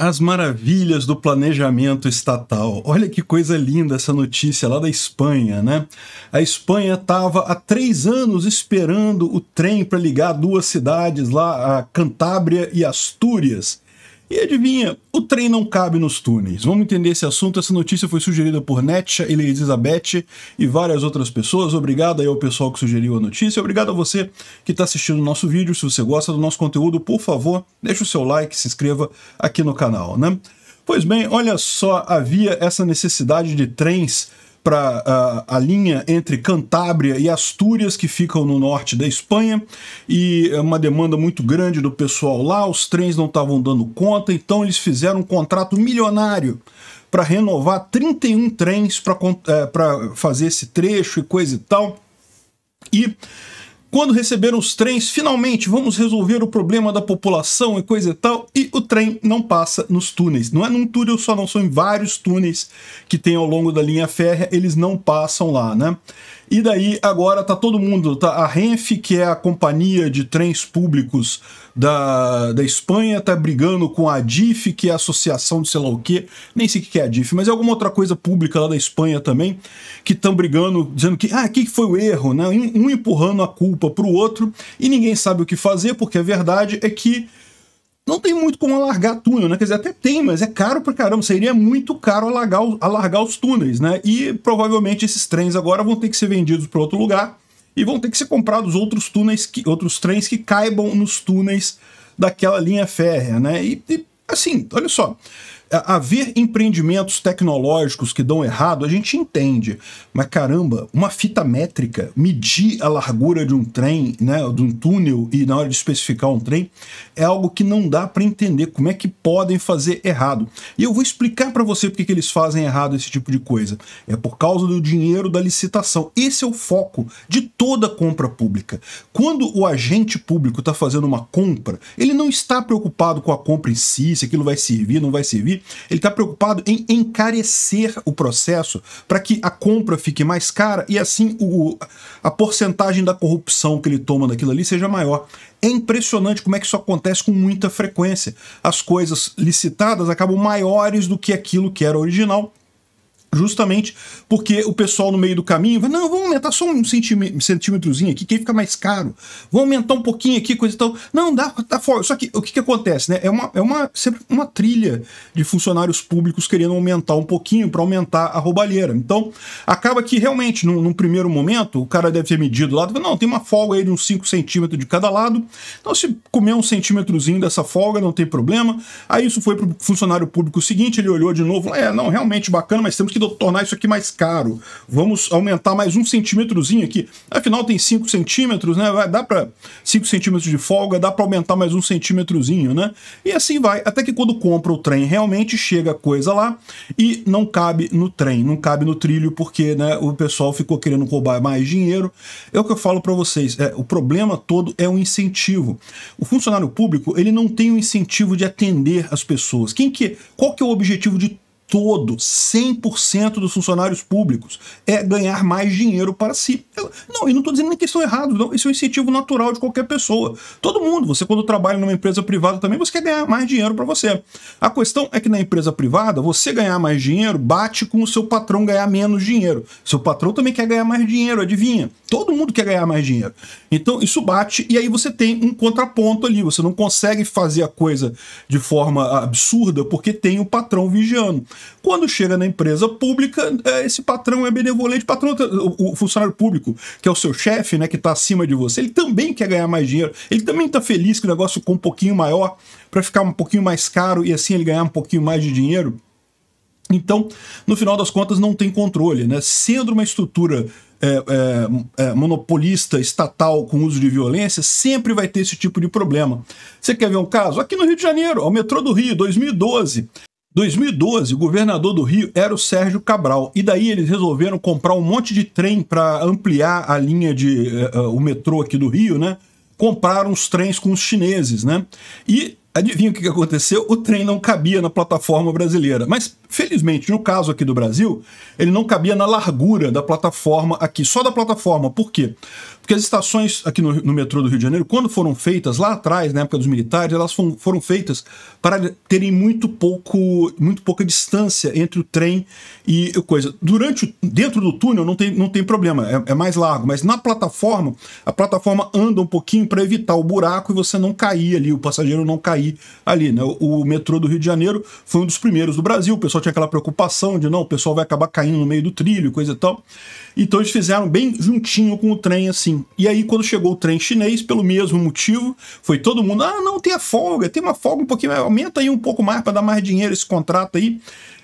as maravilhas do planejamento estatal. Olha que coisa linda essa notícia lá da Espanha, né? A Espanha estava há três anos esperando o trem para ligar duas cidades lá, a Cantábria e Astúrias. E adivinha, o trem não cabe nos túneis. Vamos entender esse assunto. Essa notícia foi sugerida por Netcha, Elizabeth e várias outras pessoas. Obrigado aí ao pessoal que sugeriu a notícia. Obrigado a você que está assistindo o nosso vídeo. Se você gosta do nosso conteúdo, por favor, deixe o seu like, se inscreva aqui no canal, né? Pois bem, olha só, havia essa necessidade de trens para a, a, linha entre Cantábria e Astúrias, que ficam no norte da Espanha, e é uma demanda muito grande do pessoal lá, os trens não estavam dando conta, então eles fizeram um contrato milionário para renovar 31 trens para é, fazer esse trecho e coisa e tal. E quando receberam os trens, finalmente vamos resolver o problema da população e coisa e tal, e o trem não passa nos túneis. Não é num túnel só, não, são em vários túneis que tem ao longo da linha férrea, eles não passam lá, né? E daí agora tá todo mundo, tá a Renfe, que é a companhia de trens públicos da, da Espanha, tá brigando com a DIF, que é a associação de sei lá o quê, nem sei o que é a DIF, mas é alguma outra coisa pública lá da Espanha também, que estão brigando, dizendo que ah, aqui que foi o erro, né? Um empurrando a culpa pro outro e ninguém sabe o que fazer, porque a verdade é que não tem muito como alargar túnel, né? Quer dizer, até tem, mas é caro pra caramba. Seria muito caro alargar, alargar os túneis, né? E provavelmente esses trens agora vão ter que ser vendidos para outro lugar e vão ter que ser comprados outros túneis, que, outros trens que caibam nos túneis daquela linha férrea, né? E, e assim, olha só haver empreendimentos tecnológicos que dão errado, a gente entende. Mas caramba, uma fita métrica, medir a largura de um trem, né, de um túnel e na hora de especificar um trem, é algo que não dá para entender como é que podem fazer errado. E eu vou explicar para você porque que eles fazem errado esse tipo de coisa. É por causa do dinheiro da licitação. Esse é o foco de toda compra pública. Quando o agente público está fazendo uma compra, ele não está preocupado com a compra em si, se aquilo vai servir, não vai servir ele está preocupado em encarecer o processo para que a compra fique mais cara e assim o, a porcentagem da corrupção que ele toma daquilo ali seja maior. É impressionante como é que isso acontece com muita frequência. As coisas licitadas acabam maiores do que aquilo que era original Justamente porque o pessoal no meio do caminho vai, não, vamos aumentar só um centímetrozinho aqui, que aí fica mais caro. Vamos aumentar um pouquinho aqui, coisa e tal. Não, dá, tá fora. Só que o que, que acontece, né? É, uma, é uma, sempre uma trilha de funcionários públicos querendo aumentar um pouquinho para aumentar a roubalheira. Então, acaba que realmente, num, num primeiro momento, o cara deve ter medido lá, não, tem uma folga aí de uns 5 centímetros de cada lado. Então, se comer um centímetrozinho dessa folga, não tem problema. Aí isso foi para o funcionário público seguinte, ele olhou de novo, é, não, realmente bacana, mas temos que tornar isso aqui mais caro. Vamos aumentar mais um centímetrozinho aqui. Afinal, tem 5 centímetros, né? Vai, dá para 5 centímetros de folga, dá para aumentar mais um centímetrozinho, né? E assim vai, até que quando compra o trem, realmente chega coisa lá e não cabe no trem, não cabe no trilho, porque né, o pessoal ficou querendo roubar mais dinheiro. É o que eu falo para vocês, é, o problema todo é o incentivo. O funcionário público, ele não tem o incentivo de atender as pessoas. Quem que, qual que é o objetivo de todo, 100% dos funcionários públicos, é ganhar mais dinheiro para si. Eu, não, e não estou dizendo nem que isso é errado, não. Isso é um incentivo natural de qualquer pessoa. Todo mundo, você quando trabalha numa empresa privada também, você quer ganhar mais dinheiro para você. A questão é que na empresa privada, você ganhar mais dinheiro bate com o seu patrão ganhar menos dinheiro. Seu patrão também quer ganhar mais dinheiro, adivinha? Todo mundo quer ganhar mais dinheiro. Então isso bate e aí você tem um contraponto ali. Você não consegue fazer a coisa de forma absurda porque tem o patrão vigiando. Quando chega na empresa pública, é, esse patrão é benevolente. O patrão, o funcionário público, que é o seu chefe, né, que está acima de você, ele também quer ganhar mais dinheiro. Ele também está feliz que o negócio ficou um pouquinho maior para ficar um pouquinho mais caro e assim ele ganhar um pouquinho mais de dinheiro. Então, no final das contas, não tem controle, né? Sendo uma estrutura é, é, é, monopolista estatal com uso de violência, sempre vai ter esse tipo de problema. Você quer ver um caso? Aqui no Rio de Janeiro, ao metrô do Rio, 2012. 2012, o governador do Rio era o Sérgio Cabral, e daí eles resolveram comprar um monte de trem para ampliar a linha de uh, uh, o metrô aqui do Rio, né? Compraram os trens com os chineses, né? E Adivinha o que aconteceu? O trem não cabia na plataforma brasileira. Mas, felizmente, no caso aqui do Brasil, ele não cabia na largura da plataforma aqui, só da plataforma. Por quê? Porque as estações aqui no, no metrô do Rio de Janeiro, quando foram feitas lá atrás, na época dos militares, elas foram, foram feitas para terem muito, pouco, muito pouca distância entre o trem e coisa. Durante, dentro do túnel não tem, não tem problema, é, é mais largo, mas na plataforma, a plataforma anda um pouquinho para evitar o buraco e você não cair ali, o passageiro não cair sair ali. Né? O, o metrô do Rio de Janeiro foi um dos primeiros do Brasil. O pessoal tinha aquela preocupação de não, o pessoal vai acabar caindo no meio do trilho, coisa e tal. Então eles fizeram bem juntinho com o trem, assim. E aí, quando chegou o trem chinês, pelo mesmo motivo, foi todo mundo: ah, não, tem a folga, tem uma folga um pouquinho, aumenta aí um pouco mais para dar mais dinheiro esse contrato aí.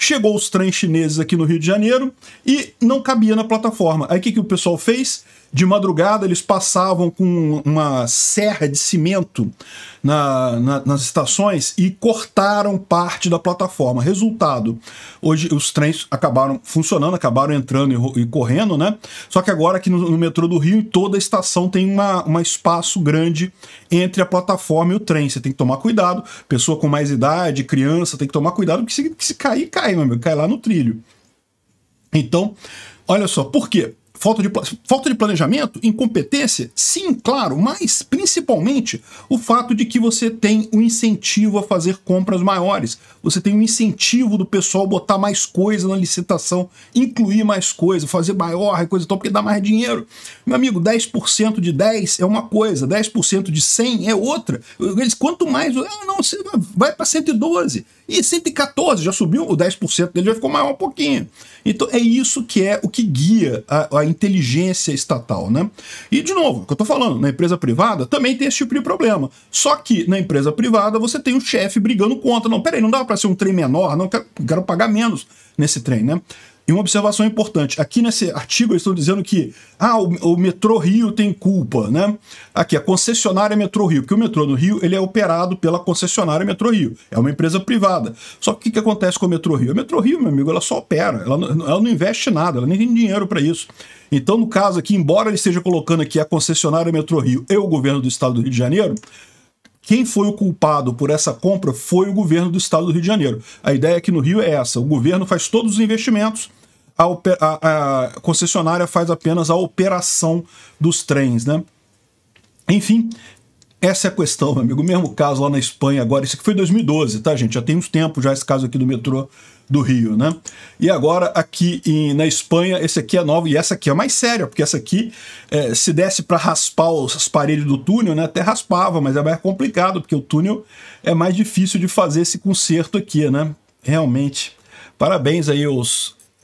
Chegou os trens chineses aqui no Rio de Janeiro e não cabia na plataforma. Aí o que, que o pessoal fez? De madrugada, eles passavam com uma serra de cimento na, na, nas estações e cortaram parte da plataforma. Resultado, hoje os trens acabaram funcionando, acabaram entrando e, e correndo, né? Só que agora aqui no, no, metrô do Rio, toda a estação tem uma, uma espaço grande entre a plataforma e o trem. Você tem que tomar cuidado. Pessoa com mais idade, criança, tem que tomar cuidado, porque se, se cair, cai, meu amigo, cai lá no trilho. Então, olha só, por quê? Falta de, falta de planejamento, incompetência? Sim, claro, mas principalmente o fato de que você tem o um incentivo a fazer compras maiores. Você tem o um incentivo do pessoal botar mais coisa na licitação, incluir mais coisa, fazer maior, coisa e tal, porque dá mais dinheiro. Meu amigo, 10% de 10 é uma coisa, 10% de 100 é outra. Eles, quanto mais. Ah, não, você vai para 112. E 114 já subiu, o 10% dele já ficou maior um pouquinho. Então é isso que é o que guia a, a inteligência estatal, né? E de novo, o que eu estou falando, na empresa privada também tem esse tipo de problema. Só que na empresa privada você tem o chefe brigando contra, não, peraí, não dá para ser um trem menor, não quero, quero pagar menos nesse trem, né? E uma observação importante: aqui nesse artigo eles estão dizendo que ah, o, o, metrô Rio tem culpa, né? Aqui, a concessionária Metrô Rio, porque o metrô no Rio ele é operado pela concessionária Metrô Rio, é uma empresa privada. Só que o que, que acontece com o Metrô Rio? A Metrô Rio, meu amigo, ela só opera, ela, ela não investe nada, ela nem tem dinheiro para isso. Então, no caso aqui, embora ele esteja colocando aqui a concessionária Metrô Rio e o governo do estado do Rio de Janeiro, quem foi o culpado por essa compra foi o governo do estado do Rio de Janeiro. A ideia aqui é no Rio é essa: o governo faz todos os investimentos a, a, a concessionária faz apenas a operação dos trens, né? Enfim, essa é a questão, meu amigo. O mesmo caso lá na Espanha agora, isso aqui foi 2012, tá, gente? Já tem uns tempos já esse caso aqui do metrô do Rio, né? E agora aqui em, na Espanha, esse aqui é novo e essa aqui é mais séria, porque essa aqui é, se desse para raspar os, as paredes do túnel, né? Até raspava, mas é mais complicado, porque o túnel é mais difícil de fazer esse conserto aqui, né? Realmente. Parabéns aí aos